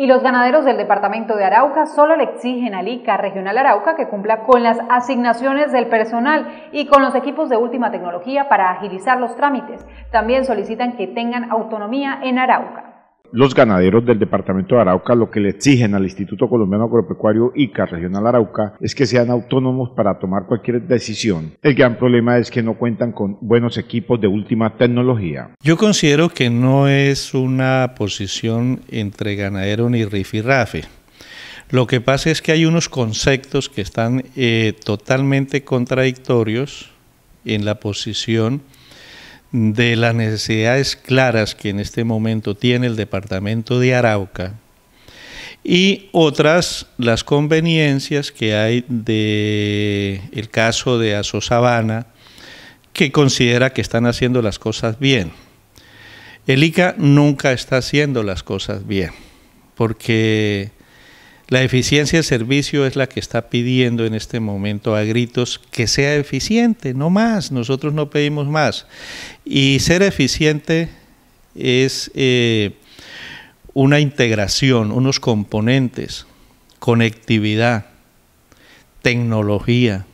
Y los ganaderos del departamento de Arauca solo le exigen al ICA Regional Arauca que cumpla con las asignaciones del personal y con los equipos de última tecnología para agilizar los trámites. También solicitan que tengan autonomía en Arauca los ganaderos del departamento de Arauca lo que le exigen al Instituto Colombiano Agropecuario ICA Regional Arauca es que sean autónomos para tomar cualquier decisión. El gran problema es que no cuentan con buenos equipos de última tecnología. Yo considero que no es una posición entre ganadero ni rifirrafe. Lo que pasa es que hay unos conceptos que están eh, totalmente contradictorios en la posición de las necesidades claras que en este momento tiene el departamento de Arauca y otras las conveniencias que hay de el caso de Aso que considera que están haciendo las cosas bien. El ICA nunca está haciendo las cosas bien porque la eficiencia del servicio es la que está pidiendo en este momento a gritos que sea eficiente, no más, nosotros no pedimos más. Y ser eficiente es eh, una integración, unos componentes, conectividad, tecnología,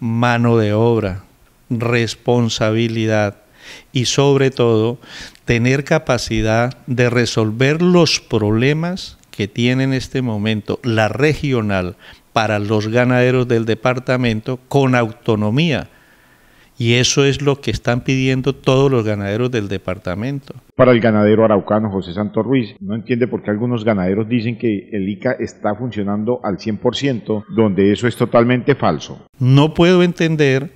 mano de obra, responsabilidad y sobre todo tener capacidad de resolver los problemas que tiene en este momento la regional para los ganaderos del departamento con autonomía. Y eso es lo que están pidiendo todos los ganaderos del departamento. Para el ganadero araucano José Santos Ruiz, no entiende por qué algunos ganaderos dicen que el ICA está funcionando al 100%, donde eso es totalmente falso. No puedo entender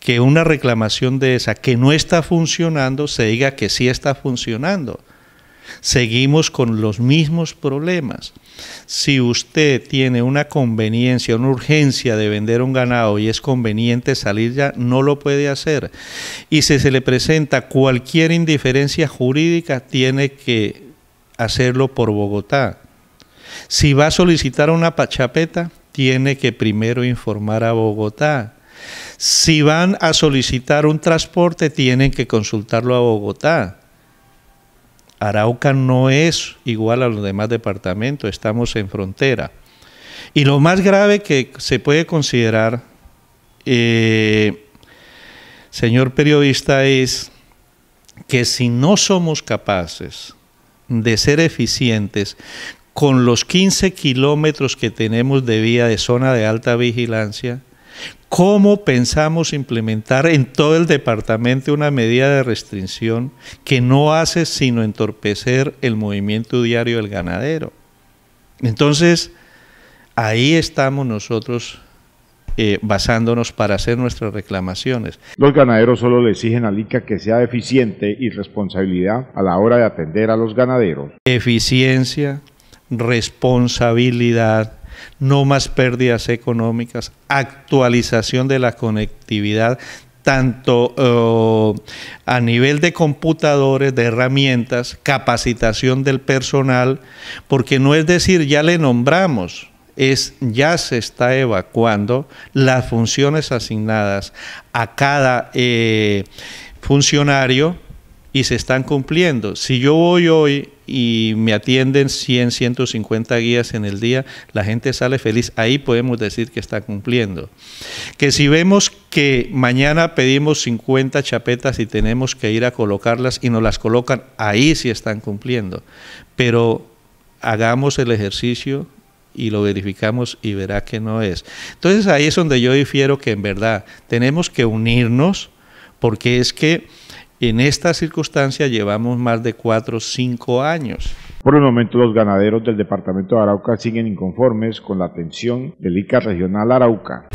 que una reclamación de esa que no está funcionando se diga que sí está funcionando. Seguimos con los mismos problemas. Si usted tiene una conveniencia, una urgencia de vender un ganado y es conveniente salir ya, no lo puede hacer. Y si se le presenta cualquier indiferencia jurídica, tiene que hacerlo por Bogotá. Si va a solicitar una pachapeta, tiene que primero informar a Bogotá. Si van a solicitar un transporte, tienen que consultarlo a Bogotá. Arauca no es igual a los demás departamentos, estamos en frontera. Y lo más grave que se puede considerar, eh, señor periodista, es que si no somos capaces de ser eficientes con los 15 kilómetros que tenemos de vía de zona de alta vigilancia, cómo pensamos implementar en todo el departamento una medida de restricción que no hace sino entorpecer el movimiento diario del ganadero. Entonces, ahí estamos nosotros eh, basándonos para hacer nuestras reclamaciones. Los ganaderos solo le exigen al ICA que sea eficiente y responsabilidad a la hora de atender a los ganaderos. Eficiencia, responsabilidad, no más pérdidas económicas, actualización de la conectividad tanto oh, a nivel de computadores, de herramientas, capacitación del personal, porque no es decir ya le nombramos, es ya se está evacuando las funciones asignadas a cada eh, funcionario y se están cumpliendo. Si yo voy hoy y me atienden 100, 150 guías en el día, la gente sale feliz. Ahí podemos decir que está cumpliendo. Que si vemos que mañana pedimos 50 chapetas y tenemos que ir a colocarlas y nos las colocan, ahí sí están cumpliendo. Pero hagamos el ejercicio y lo verificamos y verá que no es. Entonces ahí es donde yo difiero que en verdad tenemos que unirnos porque es que en esta circunstancia llevamos más de 4 o 5 años. Por el momento, los ganaderos del departamento de Arauca siguen inconformes con la atención del ICA regional Arauca.